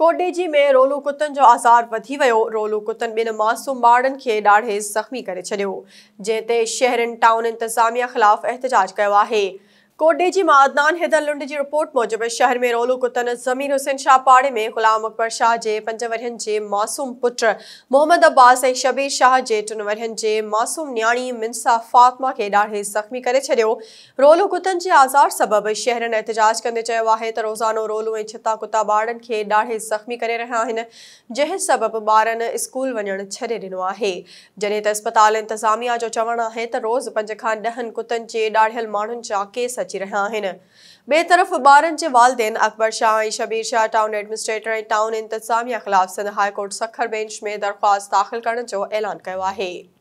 कोडेजी में रोलू कुतनि जो आज़ार वधी वियो रोलू कुतनि ॿिन मासूम ॿारनि खे ॾाढे ज़ख़्मी करे छॾियो जंहिं ते शहरनि टाउन इंतिज़ामिया ख़िलाफ़ु एतिजाज कयो आहे कोटडेजीमा अदनान हैदर लुंड जी रिपोर्ट मूजिब शहर में रोलो कुतन ज़मीर हुसैन शाह पाड़े में ग़ुलाम अकबर शाह के पंज वरहनि जे मासूम पुट मोहम्मद अब्बास शबीर शाह के टिनि वरहनि के मासूम न्याणी मिनसा फातमा के ॾाढे ज़ख़्मी कर छॾियो रोलो कुतन के आज़ार सबब शहर एहतजाज कंदे चयो आहे त रोज़ानो रोलो ऐं छिता कुता ॿारनि खे ज़ख़्मी कर रहा आहिनि जंहिं सबबि स्कूल वञणु छे दिनों आहे जॾहिं त अस्पताल इंतिज़ामिया जो चवणु आहे रोज़ पंज का डह कुतनि के ॾाढियल माण्हुनि जा केस अची रहा आहिनि ॿिए तरफ़ ॿारनि वालदेन Akbar Shah Shabir Shah town administrator town इंतजामिया खिलाफ सिंध हाईकोर्ट सखर बेंच में दरख़्वास्त दाख़िल करण ऐलान किया है